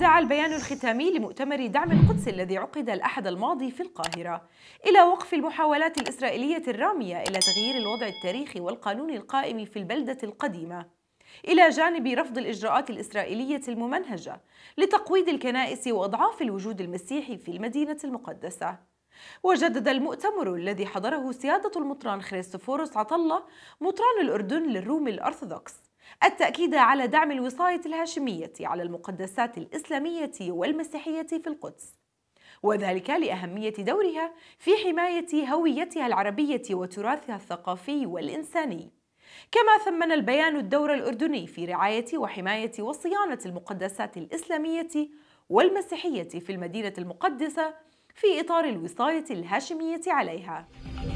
دعا البيان الختامي لمؤتمر دعم القدس الذي عقد الأحد الماضي في القاهرة إلى وقف المحاولات الإسرائيلية الرامية إلى تغيير الوضع التاريخي والقانون القائم في البلدة القديمة إلى جانب رفض الإجراءات الإسرائيلية الممنهجة لتقويض الكنائس وإضعاف الوجود المسيحي في المدينة المقدسة وجدد المؤتمر الذي حضره سيادة المطران خريستوفوروس عطلة مطران الأردن للروم الأرثوذكس التأكيد على دعم الوصاية الهاشمية على المقدسات الإسلامية والمسيحية في القدس وذلك لأهمية دورها في حماية هويتها العربية وتراثها الثقافي والإنساني كما ثمن البيان الدور الأردني في رعاية وحماية وصيانة المقدسات الإسلامية والمسيحية في المدينة المقدسة في إطار الوصاية الهاشمية عليها